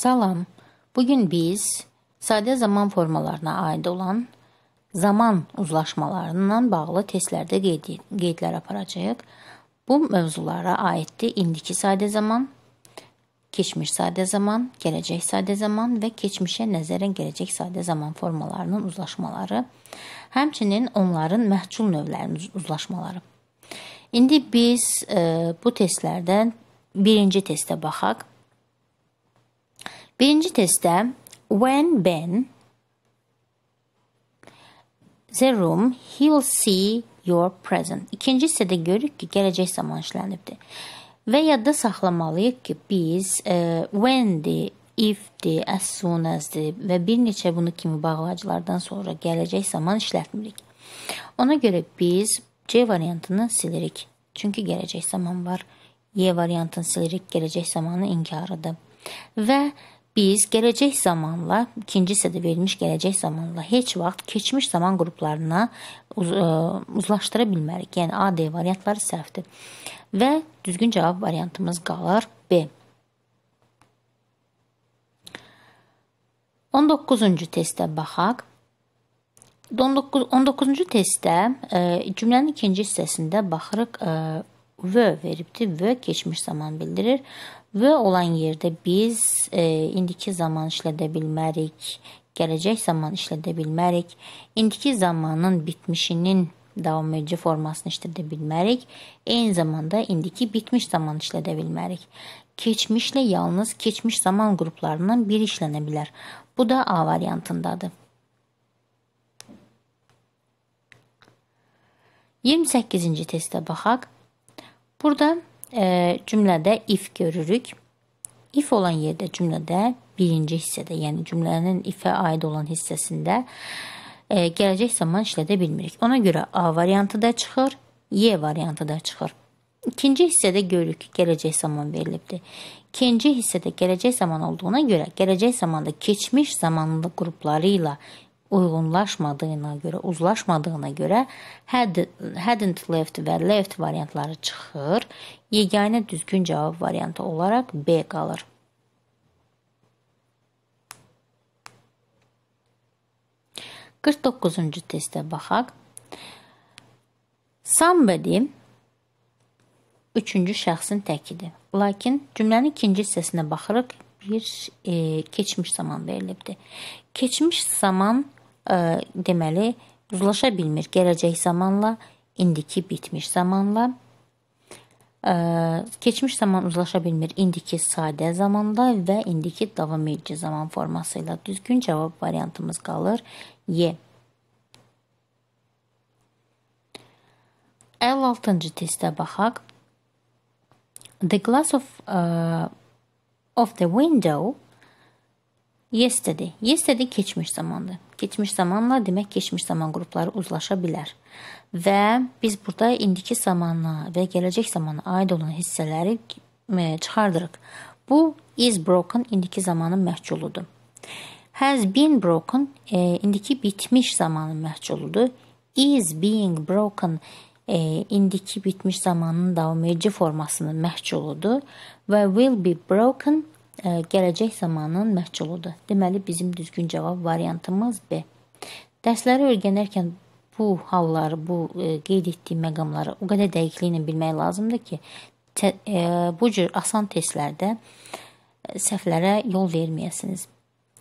Salam. Bu gün biz sadə zaman formalarına aid olan zaman uzlaşmalarından bağlı testlərdə qeyd qeydlər aparacağıq. Bu mövzulara aiddir indiki sadə zaman, keçmiş sadə zaman, gələcək sadə zaman və keçmişə nəzərən gələcək sadə zaman formalarının uzlaşmaları, həmçinin onların məhcul növlərinin uzlaşmaları. İndi biz e, bu testlərdən birinci testə baxaq. Birinci testdə when Ben the room he'll see your present. İkinci hissədə görürük ki, gələcək zaman işlənibdir. Və yadda saxlamalıyıq ki, biz e, when-di, if-di, as soon as-di və bir neçə bunu kimi bağlacılardan sonra gələcək zaman işlətmirik. Ona görə biz C variantını silirik. Çünki gələcək zaman var. Y variantını silirik, gələcək zamanı inkarıdır. Və Biz gələcək zamanla, ikinci hissədə verilmiş gələcək zamanla heç vaxt keçmiş zaman qruplarına uz e, uzlaşdıra bilmərik. Yəni A, D variantları səhvdir. Və düzgün cavab variantımız qalır B. 19-cu testə baxaq. 19 19-cu testdə e, cümlənin ikinci hissəsində baxırıq e, və veribdir. Və keçmiş zaman bildirir və olan yerdə biz e, indiki zaman işlədə bilmərik, gələcək zaman işlədə bilmərik. İndiki zamanın bitmişinin davam edici formasını işlədə bilmərik. Eyni zamanda indiki bitmiş zaman işlədə bilmərik. Keçmişlə yalnız keçmiş zaman qruplarından biri işlənə bilər. Bu da A variantındadır. 28-ci testə baxaq. Burada e, cümlədə if görürük. If olan yerdə cümlədə birinci hissədə, yəni cümlənin ifə aid olan hissəsində e, gələcək zaman işlədə bilmirik. Ona görə A variantı da çıxır, Y variantı da çıxır. İkinci hissədə görürük ki, gələcək zaman verilibdir. İkinci hissədə gələcək zaman olduğuna görə gələcək zamanda keçmiş zamanlı qrupları ilə uyğunlaşmadığına görə, uzlaşmadığına görə had, hadn't left və left variantları çıxır. Yeganə düzgün cavab variantı olaraq B qalır. Qırx doqquzuncu testə baxaq. Somebody üçüncü şəxsin təkidir. Lakin cümlənin ikinci hissəsinə baxırıq, bir e, keçmiş zaman verilibdir. Keçmiş zaman ə, deməli uzlaşa bilmir gələcək zamanla, indiki bitmiş zamanla. Ə, keçmiş zaman uzlaşa bilmir indiki sadə zamanda və indiki davam edici zaman forması ilə düzgün cavab variantımız qalır. Y. 56-cı testə baxaq. The glass of uh, of the window yesterday. Yesterday keçmiş zamandır. Keçmiş zamanla demək keçmiş zaman qrupları uzlaşa bilər. Və biz burada indiki zamana və gələcək zamana aid olan hissələri e, çıxardırıq. Bu is broken indiki zamanın məhculudur. Has been broken e, indiki bitmiş zamanın məhculudur. Is being broken e, indiki bitmiş zamanın davam edici formasının məhculudur və will be broken gələcək zamanın məhculudur. Deməli bizim düzgün cavab variantımız B. Dərsləri öyrənərkən bu halları, bu qeyd etdiyim məqamları o qədər dəqiqliklə bilmək lazımdır ki, bu cür asan testlərdə səhvlərə yol verməyəsiniz.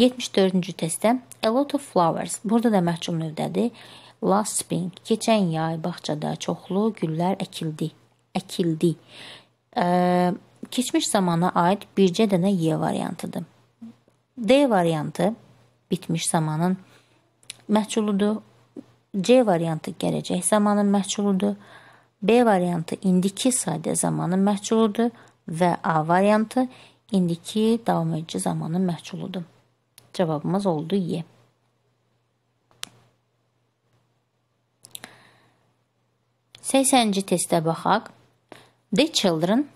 74-cü testdə a lot of flowers. Burada da məhcum növdədir. Last spring, keçən yay bağçada çoxlu güllər əkildi. Əkildi. Ə, keçmiş zamana aid bircə dənə Y variantıdır. D variantı bitmiş zamanın məhsuludur. C variantı gələcək zamanın məhsuludur. B variantı indiki sadə zamanın məhsuludur və A variantı indiki davam edici zamanın məhsuludur. Cavabımız oldu Y. Səysənci testə baxaq. The children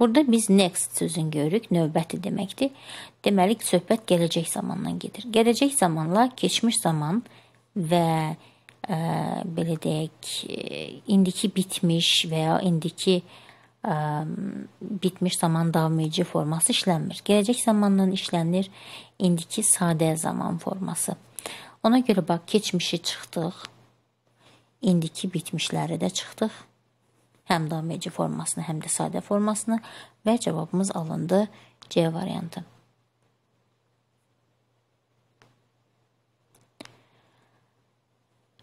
Burada biz next sözünü görürük, növbəti deməkdir. Deməli, söhbət gələcək zamandan gedir. Gələcək zamanla keçmiş zaman və ə, e, belə deyək, e, indiki bitmiş və ya indiki ə, e, bitmiş zaman davam edici forması işlənmir. Gələcək zamanla işlənir indiki sadə zaman forması. Ona görə bax keçmişi çıxdıq, indiki bitmişləri də çıxdıq. Həm dameci formasını, həm də sadə formasını və cavabımız alındı C variantı.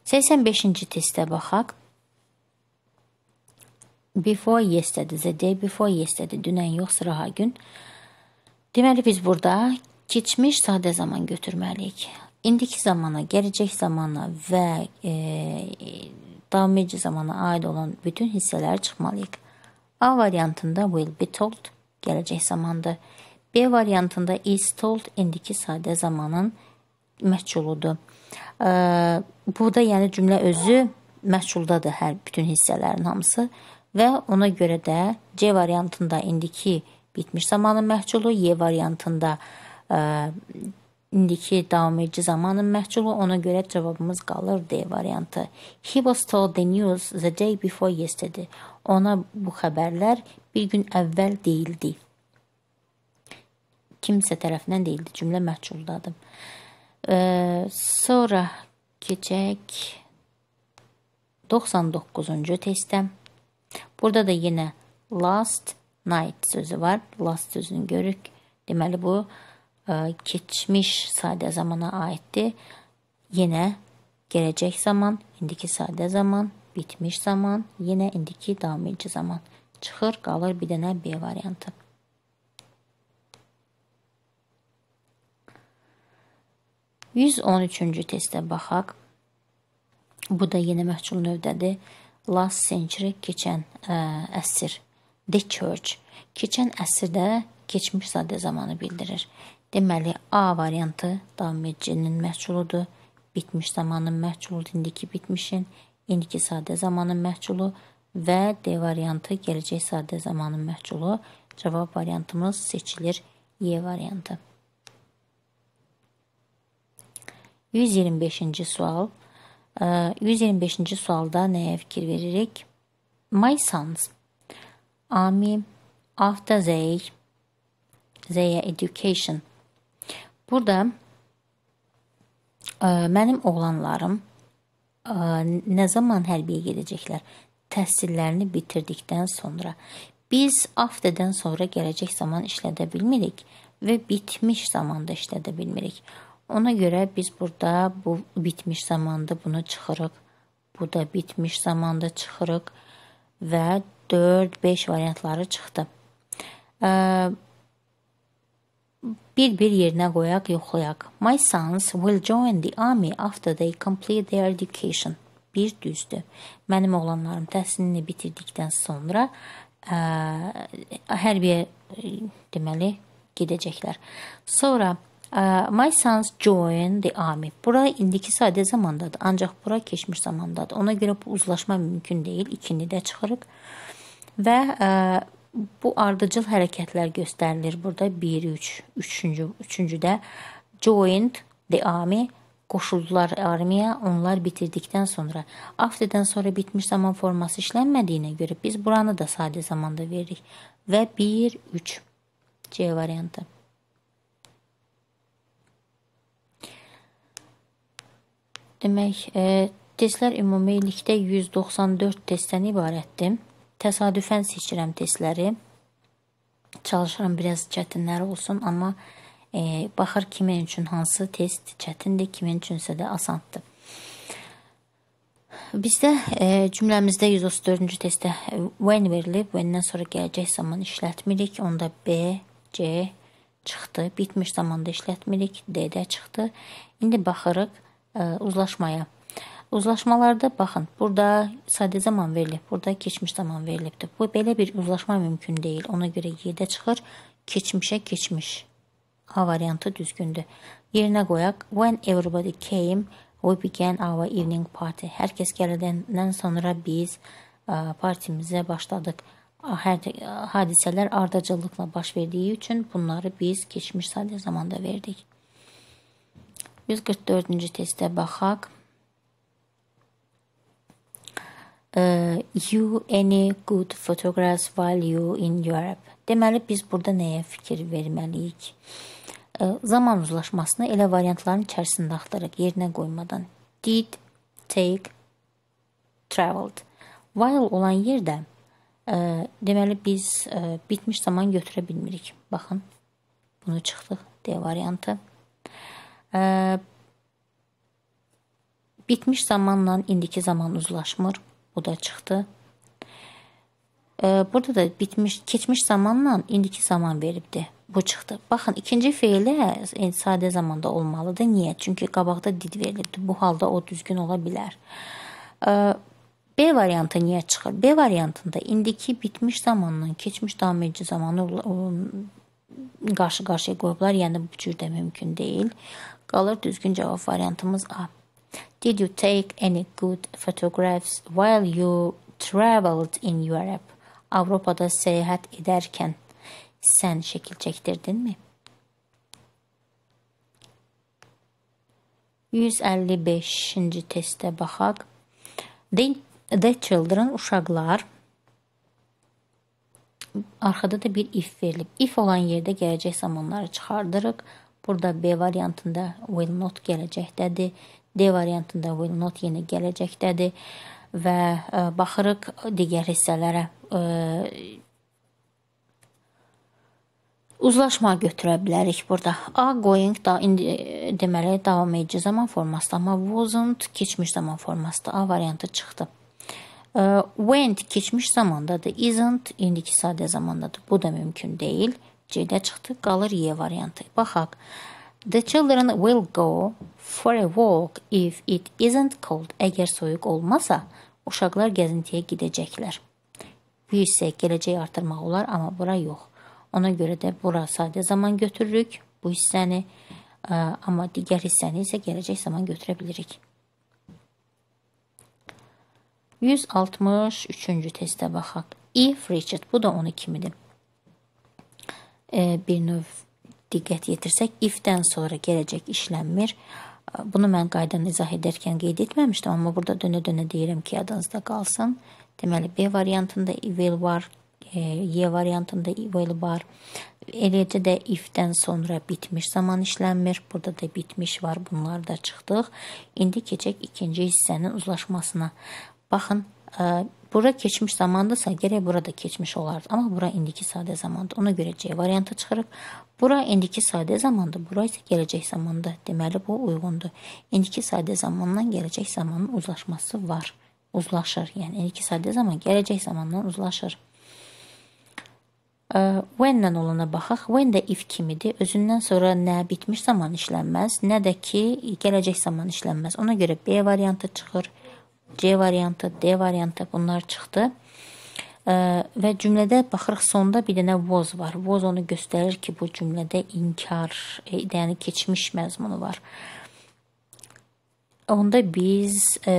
Səksən beşinci testə baxaq. Before yesterday, the day before yesterday, dünən yox, sıraha gün. Deməli, biz burada keçmiş sadə zaman götürməliyik indiki zamana, gələcək zamana və e, davam edici zamana aid olan bütün hissələr çıxmalıyıq. A variantında will be told gələcək zamandır. B variantında is told indiki sadə zamanın məhculudur. E, burada yəni cümlə özü məhculdadır hər bütün hissələrin hamısı və ona görə də C variantında indiki bitmiş zamanın məhculu, Y variantında e, indiki davamedici zamanın məhculu ona görə cavabımız qalır D variantı. He was told the news the day before yesterday. Ona bu xəbərlər bir gün əvvəl deyildi. Kimsə tərəfindən deyildi. Cümlə məhculdadır. Ee, sonra keçək 99-cu testə. Burada da yenə last night sözü var. Last sözünü görürük. Deməli bu keçmiş sadə zamana aiddir. Yenə gələcək zaman, indiki sadə zaman, bitmiş zaman, yenə indiki davam edici zaman. Çıxır, qalır bir dənə B variantı. Yüz on üçüncü testə baxaq. Bu da yenə məhcul növdədir. Last century, keçən ə, e, əsr. The church. Keçən əsrdə keçmiş sadə zamanı bildirir. Deməli, A variantı damecinin məhsuludur. Bitmiş zamanın məhsulu indiki bitmişin, indiki sadə zamanın məhsulu və D variantı gələcək sadə zamanın məhsulu. Cavab variantımız seçilir Y variantı. 125-ci sual. 125-ci sualda nəyə fikir veririk? My sons. Ami after they their education Burada ə, e, mənim oğlanlarım ə, e, nə zaman hərbiyə gedəcəklər? Təhsillərini bitirdikdən sonra biz aftədən sonra gələcək zaman işlədə bilmirik və bitmiş zamanda işlədə bilmirik. Ona görə biz burada bu bitmiş zamanda bunu çıxırıq. Bu da bitmiş zamanda çıxırıq və 4-5 variantları çıxdı. Ə, e, bir-bir yerinə qoyaq, yoxlayaq. My sons will join the army after they complete their education. Bir düzdür. Mənim oğlanlarım təhsilini bitirdikdən sonra ə, e, hərbiyə e, deməli gedəcəklər. Sonra ə, e, my sons join the army. Bura indiki sadə zamandadır, ancaq bura keçmiş zamandadır. Ona görə bu uzlaşma mümkün deyil. İkini də çıxırıq. Və ə, bu ardıcıl hərəkətlər göstərilir burada 1 3 3-cü 3-cüdə joined the army qoşuldular armiya, onlar bitirdikdən sonra aftedən sonra bitmiş zaman forması işlənmədiyinə görə biz buranı da sadə zamanda veririk və 1 3 C variantı. Demək, e, testlər ümumilikdə 194 testdən ibarətdir təsadüfən seçirəm testləri. Çalışıram biraz çətinləri olsun, amma e, baxır kimin üçün hansı test çətindir, kimin üçünsə də asandır. Bizdə e, cümləmizdə 134-cü testdə e, when verilib, when-dən sonra gələcək zaman işlətmirik. Onda B, C çıxdı. Bitmiş zamanda işlətmirik. D-də çıxdı. İndi baxırıq e, uzlaşmaya. Uzlaşmalarda baxın, burada sadə zaman verilib, burada keçmiş zaman verilibdir. Bu belə bir uzlaşma mümkün deyil. Ona görə yerdə çıxır keçmişə keçmiş. A variantı düzgündür. Yerinə qoyaq. When everybody came, we began our evening party. Hər kəs gələndən sonra biz ə, partimizə başladıq. Hər hadisələr ardıcıllıqla baş verdiyi üçün bunları biz keçmiş sadə zamanda verdik. 144-cü testə baxaq. ə, э, you any good photographs while you in Europe. Deməli biz burada nəyə fikir verməliyik? Ə, zaman uzlaşmasını elə variantların içərisində axtaraq, yerinə qoymadan. Did, take, traveled. While olan yerdə ə, deməli biz ə, bitmiş zaman götürə bilmirik. Baxın. Bunu çıxdıq D variantı. Ə, bitmiş zamanla indiki zaman uzlaşmır O da çıxdı. Burada da bitmiş, keçmiş zamanla indiki zaman veribdi. Bu çıxdı. Baxın, ikinci feilə e, sadə zamanda olmalıdır. Niyə? Çünki qabaqda did verilibdi. Bu halda o düzgün ola bilər. B variantı niyə çıxır? B variantında indiki bitmiş zamanla keçmiş davam edici zamanı qarşı-qarşıya qoyublar. Yəni bu cür də mümkün deyil. Qalır düzgün cavab variantımız A. Did you take any good photographs while you traveled in Europe? Avrupa'da seyahat ederken sen şekil çektirdin mi? 155 teste testə baxaq. The, the children uşaqlar arxada da bir if verilib. If olan yerdə gələcək zamanları çıxardırıq. Burada B variantında will not gələcəkdədir. D variantında will not yenə gələcəkdədir və ə, e, baxırıq digər hissələrə. Ə, e, Uzlaşma götürə bilərik burada. A going da indi e, deməli davam edici zaman formasında, amma wasn't keçmiş zaman formasında A variantı çıxdı. Went keçmiş zamandadır. Isn't indiki sadə zamandadır. Bu da mümkün deyil. C-də çıxdı. Qalır Y variantı. Baxaq. The children will go for a walk if it isn't cold. Əgər soyuq olmasa, uşaqlar gəzintiyə gedəcəklər. Bu isə gələcək artırmaq olar, amma bura yox. Ona görə də bura sadə zaman götürürük bu hissəni, ə, e, amma digər hissəni isə gələcək zaman götürə bilirik. 163-cü testə baxaq. If e. Richard, bu da 12-midir. E, bir növ diqqət yetirsək, ifdən sonra gələcək işlənmir. E, bunu mən qaydanı izah edərkən qeyd etməmişdim, amma burada dönə-dönə deyirəm ki, yadınızda qalsın. Deməli, B variantında will var, e, Y variantında will var. Eləcə də if-dən sonra bitmiş zaman işlənmir. Burada da bitmiş var, bunlar da çıxdıq. İndi keçək ikinci hissənin uzlaşmasına. Baxın, Bura keçmiş zamandasa gərək bura da keçmiş olardı. Amma bura indiki sadə zamanda. Ona görə C variantı çıxırıq. Bura indiki sadə zamanda, bura isə gələcək zamanda. Deməli bu uyğundur. İndiki sadə zamandan gələcək zamanın uzlaşması var. Uzlaşır. Yəni indiki sadə zaman gələcək zamandan uzlaşır. When-lə olana baxaq. When də if kimidir. Özündən sonra nə bitmiş zaman işlənməz, nə də ki gələcək zaman işlənməz. Ona görə B variantı çıxır. C variantı, D variantı bunlar çıxdı. Və cümlədə baxırıq sonda bir dənə was var. Was onu göstərir ki, bu cümlədə inkar, e, yəni keçmiş məzmunu var. Onda biz e,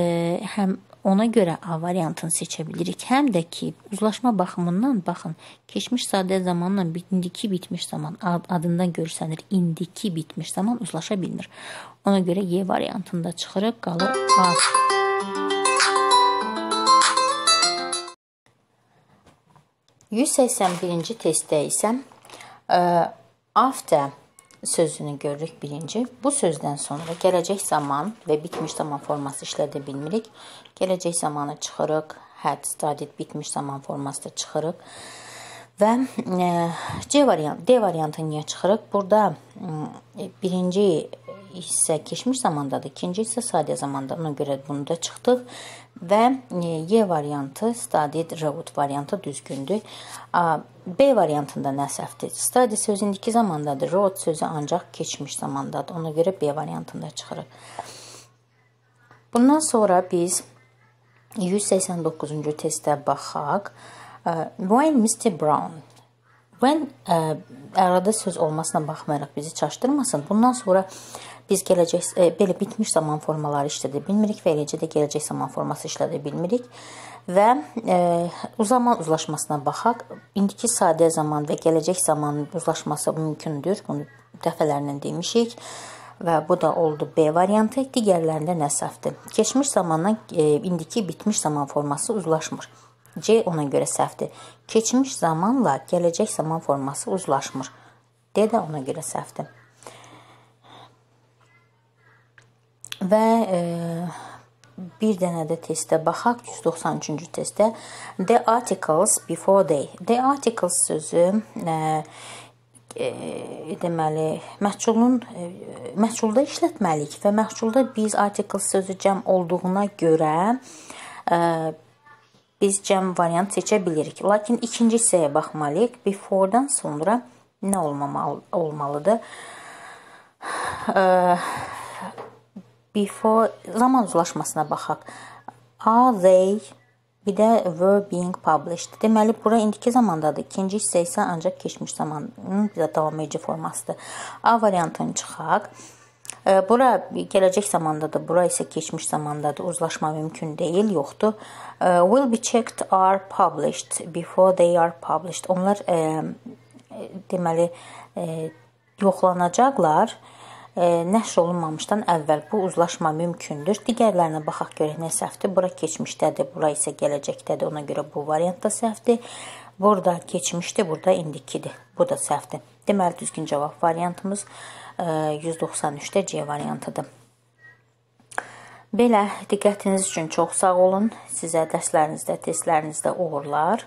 həm ona görə A variantını seçə bilirik. Həm də ki, uzlaşma baxımından baxın, keçmiş sadə zamanla indiki bitmiş zaman adından görsənir. İndiki bitmiş zaman uzlaşa bilmir. Ona görə Y variantında çıxırıq, qalır A. 181-ci testdə isə e, after sözünü görürük birinci. Bu sözdən sonra gələcək zaman və bitmiş zaman forması işlədə bilmirik. Gələcək zamanı çıxırıq, had studied bitmiş zaman formasında çıxırıq. Və e, C variantı, D variantı niyə çıxırıq? Burada birinci hissə keçmiş zamandadır, ikinci hissə sadə zamandadır. Ona görə bunu da çıxdıq və e, Y variantı studied road variantı düzgündür. B variantında nə səhvdir? Study sözü indiki zamandadır, road sözü ancaq keçmiş zamandadır. Ona görə B variantında çıxırıq. Bundan sonra biz 189-cu testə baxaq. E, Why Mr. Brown When ə, e, ərada söz olmasına baxmayaraq bizi çaşdırmasın. Bundan sonra biz gələcək ə, e, belə bitmiş zaman formaları işlədə bilmirik və eləcə də gələcək zaman forması işlədə bilmirik və ə, e, zaman uzlaşmasına baxaq. İndiki sadə zaman və gələcək zamanın uzlaşması mümkündür. Bunu dəfələrlə demişik və bu da oldu B variantı. Digərlərində nə səhvdir? Keçmiş zamandan e, indiki bitmiş zaman forması uzlaşmır. C ona görə səhvdir. Keçmiş zamanla gələcək zaman forması uzlaşmır. D də ona görə səhvdir. Və e, bir dənə də testə baxaq 193-cü testdə the articles before they. The articles sözü e, e, deməli, məhculun e, məhculda işlətməliyik və məhculda biz article sözü cəm olduğuna görə e, biz cəm variant seçə bilirik. Lakin ikinci hissəyə baxmalıyıq. Before-dan sonra nə olmamalı olmalıdır? Before zaman uzlaşmasına baxaq. Are they bir də were being published. Deməli bura indiki zamandadır. İkinci hissə isə ancaq keçmiş zamanın bir də davam edici formasıdır. A variantını çıxaq. Bura gələcək zamandadır, bura isə keçmiş zamandadır. Uzlaşma mümkün deyil, yoxdur. Will be checked are published before they are published. Onlar ə, e, deməli ə, e, yoxlanacaqlar e, nəşr olunmamışdan əvvəl bu uzlaşma mümkündür. Digərlərinə baxaq görək nə səhvdir. Bura keçmişdədir, bura isə gələcəkdədir. Ona görə bu variant da səhvdir. Burada keçmişdir, burada indikidir. Bu da səhvdir. Deməli düzgün cavab variantımız 193-də e, C variantıdır. Belə diqqətiniz üçün çox sağ olun. Sizə dərslərinizdə, testlərinizdə uğurlar.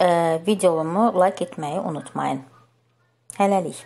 E, Videomu like etməyi unutmayın. Hələlik.